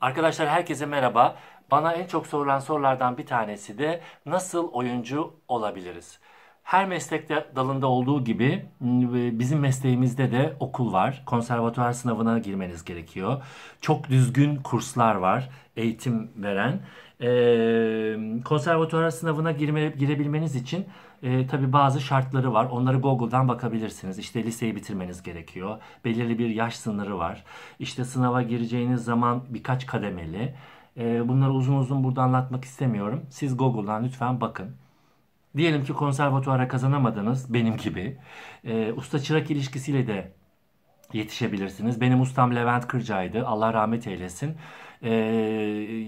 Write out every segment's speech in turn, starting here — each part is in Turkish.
Arkadaşlar herkese merhaba. Bana en çok sorulan sorulardan bir tanesi de nasıl oyuncu olabiliriz? her meslek dalında olduğu gibi bizim mesleğimizde de okul var. Konservatuar sınavına girmeniz gerekiyor. Çok düzgün kurslar var eğitim veren. Konservatuar sınavına girme, girebilmeniz için e, tabii bazı şartları var. Onları Google'dan bakabilirsiniz. İşte liseyi bitirmeniz gerekiyor. Belirli bir yaş sınırı var. İşte sınava gireceğiniz zaman birkaç kademeli. Ee, bunları uzun uzun burada anlatmak istemiyorum. Siz Google'dan lütfen bakın. Diyelim ki konservatuara kazanamadınız benim gibi. E, usta çırak ilişkisiyle de yetişebilirsiniz. Benim ustam Levent Kırca'ydı. Allah rahmet eylesin. E,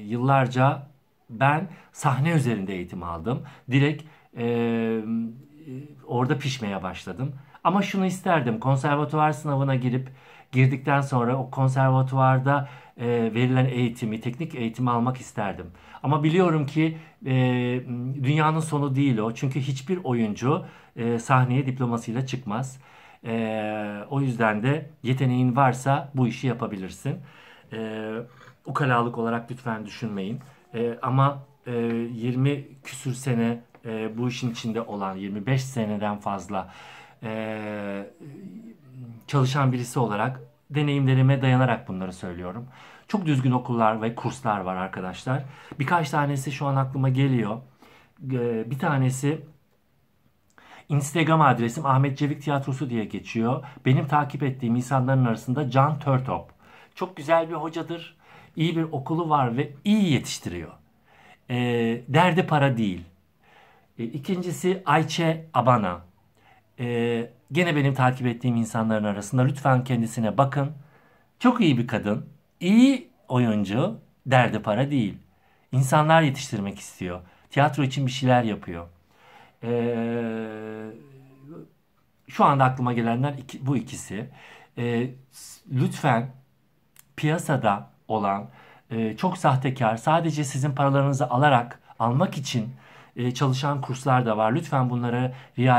yıllarca ben sahne üzerinde eğitim aldım. Direkt e, orada pişmeye başladım. Ama şunu isterdim. Konservatuvar sınavına girip girdikten sonra o konservatuvarda e, verilen eğitimi, teknik eğitimi almak isterdim. Ama biliyorum ki e, dünyanın sonu değil o. Çünkü hiçbir oyuncu e, sahneye diplomasıyla çıkmaz. E, o yüzden de yeteneğin varsa bu işi yapabilirsin. E, ukalalık olarak lütfen düşünmeyin. E, ama e, 20 küsür sene e, bu işin içinde olan 25 seneden fazla e, çalışan birisi olarak deneyimlerime dayanarak bunları söylüyorum. Çok düzgün okullar ve kurslar var arkadaşlar. Birkaç tanesi şu an aklıma geliyor. Ee, bir tanesi Instagram adresim Ahmet Cevik Tiyatrosu diye geçiyor. Benim takip ettiğim insanların arasında Can Törtop. Çok güzel bir hocadır. İyi bir okulu var ve iyi yetiştiriyor. E, derdi para değil. E, ikincisi Ayçe Abana. E, Gene benim takip ettiğim insanların arasında lütfen kendisine bakın. Çok iyi bir kadın, iyi oyuncu, derdi para değil. İnsanlar yetiştirmek istiyor. Tiyatro için bir şeyler yapıyor. Ee, şu anda aklıma gelenler iki, bu ikisi. Ee, lütfen piyasada olan e, çok sahtekar sadece sizin paralarınızı alarak almak için e, çalışan kurslar da var. Lütfen bunlara e, e,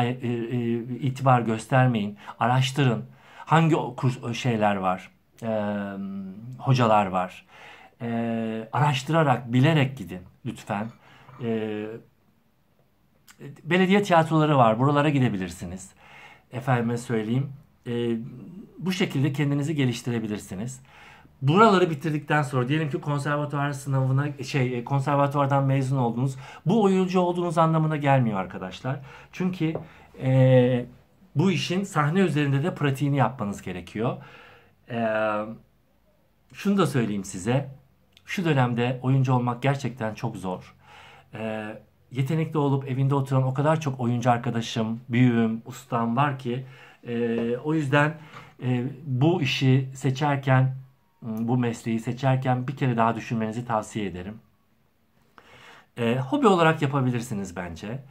itibar göstermeyin. Araştırın. Hangi kurs şeyler var? hocalar var. araştırarak, bilerek gidin lütfen. belediye tiyatroları var. Buralara gidebilirsiniz. Efendime söyleyeyim. bu şekilde kendinizi geliştirebilirsiniz buraları bitirdikten sonra diyelim ki konservatuvar sınavına şey e, konservatuvardan mezun oldunuz. Bu oyuncu olduğunuz anlamına gelmiyor arkadaşlar. Çünkü e, bu işin sahne üzerinde de pratiğini yapmanız gerekiyor. E, şunu da söyleyeyim size. Şu dönemde oyuncu olmak gerçekten çok zor. E, yetenekli olup evinde oturan o kadar çok oyuncu arkadaşım, büyüğüm, ustam var ki e, o yüzden e, bu işi seçerken Hmm, bu mesleği seçerken bir kere daha düşünmenizi tavsiye ederim. E, hobi olarak yapabilirsiniz bence.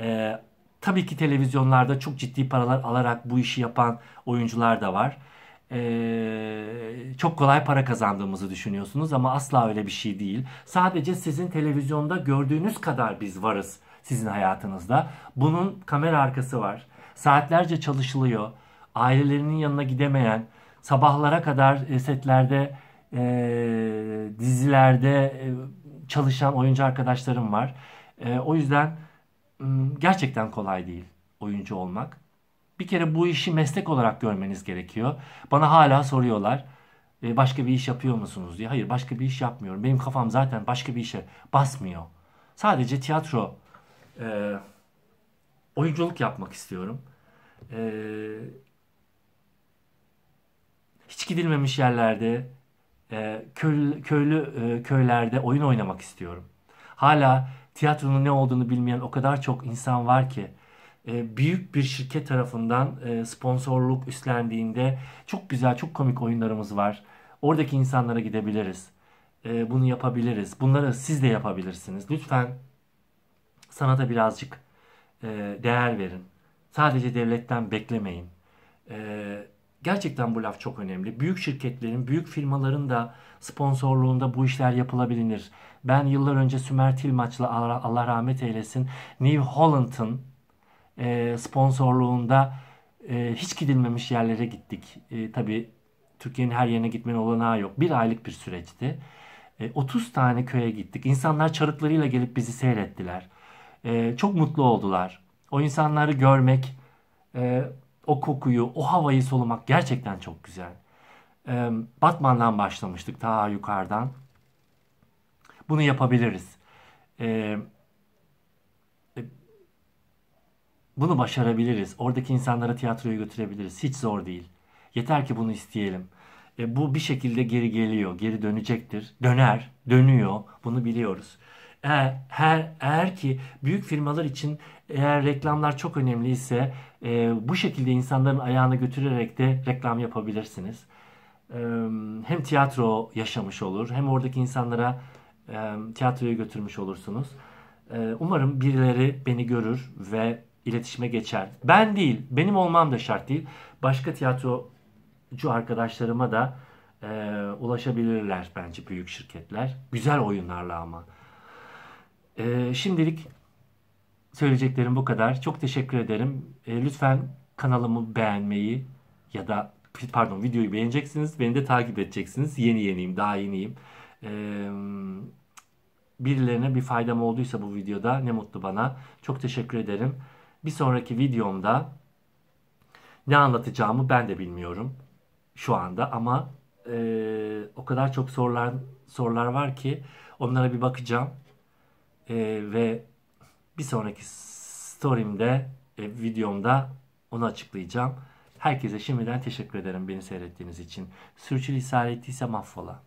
E, tabii ki televizyonlarda çok ciddi paralar alarak bu işi yapan oyuncular da var. E, çok kolay para kazandığımızı düşünüyorsunuz ama asla öyle bir şey değil. Sadece sizin televizyonda gördüğünüz kadar biz varız sizin hayatınızda. Bunun kamera arkası var. Saatlerce çalışılıyor. Ailelerinin yanına gidemeyen, sabahlara kadar e, setlerde, e, dizilerde e, çalışan oyuncu arkadaşlarım var. E, o yüzden gerçekten kolay değil oyuncu olmak. Bir kere bu işi meslek olarak görmeniz gerekiyor. Bana hala soruyorlar e, başka bir iş yapıyor musunuz diye. Hayır başka bir iş yapmıyorum. Benim kafam zaten başka bir işe basmıyor. Sadece tiyatro e, oyunculuk yapmak istiyorum. E, hiç gidilmemiş yerlerde, e, köylü, köylü e, köylerde oyun oynamak istiyorum. Hala tiyatronun ne olduğunu bilmeyen o kadar çok insan var ki e, büyük bir şirket tarafından e, sponsorluk üstlendiğinde çok güzel, çok komik oyunlarımız var. Oradaki insanlara gidebiliriz. bunu yapabiliriz. Bunları siz de yapabilirsiniz. Lütfen sanata birazcık değer verin. Sadece devletten beklemeyin. Eee Gerçekten bu laf çok önemli. Büyük şirketlerin, büyük firmaların da sponsorluğunda bu işler yapılabilir. Ben yıllar önce Sümer Tilmaç'la Allah rahmet eylesin New Holland'ın e, sponsorluğunda e, hiç gidilmemiş yerlere gittik. E, tabii Türkiye'nin her yerine gitmenin olanağı yok. Bir aylık bir süreçti. 30 tane köye gittik. İnsanlar çarıklarıyla gelip bizi seyrettiler. Çok mutlu oldular. O insanları görmek o kokuyu, o havayı solumak gerçekten çok güzel. Ee, Batman'dan başlamıştık ta yukarıdan. Bunu yapabiliriz. Ee, bunu başarabiliriz. Oradaki insanlara tiyatroyu götürebiliriz. Hiç zor değil. Yeter ki bunu isteyelim. E, bu bir şekilde geri geliyor. Geri dönecektir. Döner, dönüyor. Bunu biliyoruz. Eğer, her, eğer ki büyük firmalar için eğer reklamlar çok önemliyse e, bu şekilde insanların ayağını götürerek de reklam yapabilirsiniz. E, hem tiyatro yaşamış olur hem oradaki insanlara e, tiyatroya götürmüş olursunuz. E, umarım birileri beni görür ve iletişime geçer. Ben değil, benim olmam da şart değil. Başka tiyatrocu arkadaşlarıma da e, ulaşabilirler bence büyük şirketler. Güzel oyunlarla ama. E, şimdilik söyleyeceklerim bu kadar. Çok teşekkür ederim. E, lütfen kanalımı beğenmeyi ya da pardon videoyu beğeneceksiniz. Beni de takip edeceksiniz. Yeni yeniyim, daha yeniyim. E, birilerine bir faydam olduysa bu videoda ne mutlu bana. Çok teşekkür ederim. Bir sonraki videomda ne anlatacağımı ben de bilmiyorum şu anda ama e, o kadar çok sorular sorular var ki onlara bir bakacağım. E, ve bir sonraki story'imde, e, videomda onu açıklayacağım. Herkese şimdiden teşekkür ederim beni seyrettiğiniz için. Sürçülisan ettiysem affola.